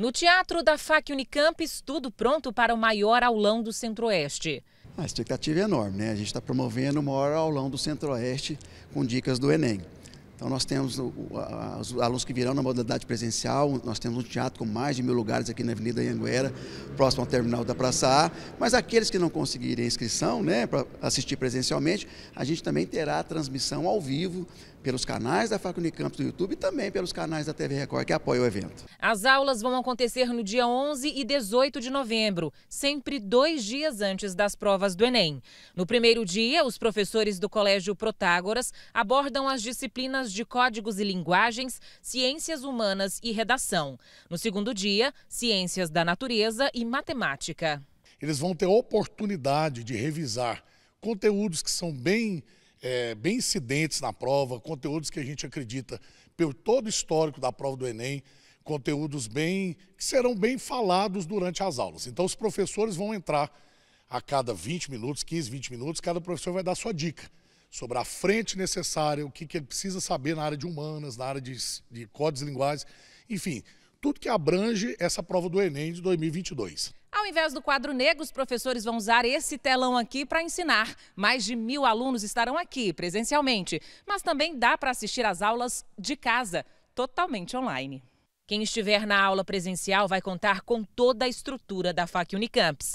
No Teatro da FAC Unicamp, tudo pronto para o maior aulão do Centro-Oeste. A expectativa é enorme, né? A gente está promovendo o maior aulão do Centro-Oeste com dicas do Enem. Então nós temos os alunos que virão na modalidade presencial, nós temos um teatro com mais de mil lugares aqui na Avenida Anhanguera, próximo ao terminal da Praça A, mas aqueles que não conseguirem inscrição né, para assistir presencialmente, a gente também terá a transmissão ao vivo pelos canais da Facunicamp do YouTube e também pelos canais da TV Record que apoiam o evento. As aulas vão acontecer no dia 11 e 18 de novembro, sempre dois dias antes das provas do Enem. No primeiro dia, os professores do Colégio Protágoras abordam as disciplinas cursos de códigos e linguagens, ciências humanas e redação. No segundo dia, ciências da natureza e matemática. Eles vão ter oportunidade de revisar conteúdos que são bem, é, bem incidentes na prova, conteúdos que a gente acredita pelo todo o histórico da prova do Enem, conteúdos bem que serão bem falados durante as aulas. Então os professores vão entrar a cada 20 minutos, 15, 20 minutos, cada professor vai dar sua dica sobre a frente necessária, o que, que ele precisa saber na área de humanas, na área de, de códigos e linguagens, enfim, tudo que abrange essa prova do Enem de 2022. Ao invés do quadro negro, os professores vão usar esse telão aqui para ensinar. Mais de mil alunos estarão aqui presencialmente, mas também dá para assistir às aulas de casa, totalmente online. Quem estiver na aula presencial vai contar com toda a estrutura da FAC Unicamps.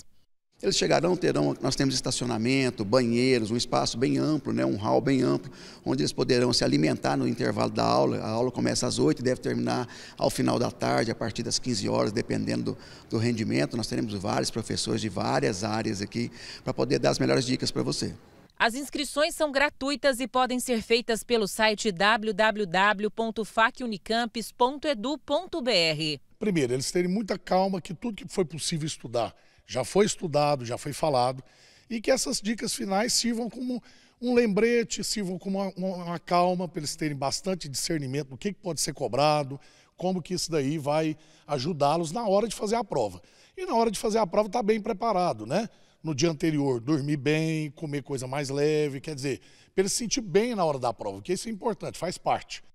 Eles chegarão, terão, nós temos estacionamento, banheiros, um espaço bem amplo, né, um hall bem amplo, onde eles poderão se alimentar no intervalo da aula. A aula começa às 8 e deve terminar ao final da tarde, a partir das 15 horas, dependendo do, do rendimento. Nós teremos vários professores de várias áreas aqui para poder dar as melhores dicas para você. As inscrições são gratuitas e podem ser feitas pelo site www.facunicamps.edu.br. Primeiro, eles terem muita calma que tudo que foi possível estudar já foi estudado, já foi falado, e que essas dicas finais sirvam como um lembrete, sirvam como uma, uma, calma para eles terem bastante discernimento do que, que pode ser cobrado, como que isso daí vai ajudá-los na hora de fazer a prova. E na hora de fazer a prova está bem preparado, né? No dia anterior, dormir bem, comer coisa mais leve, quer dizer, para ele se sentir bem na hora da prova, que isso é importante, faz parte.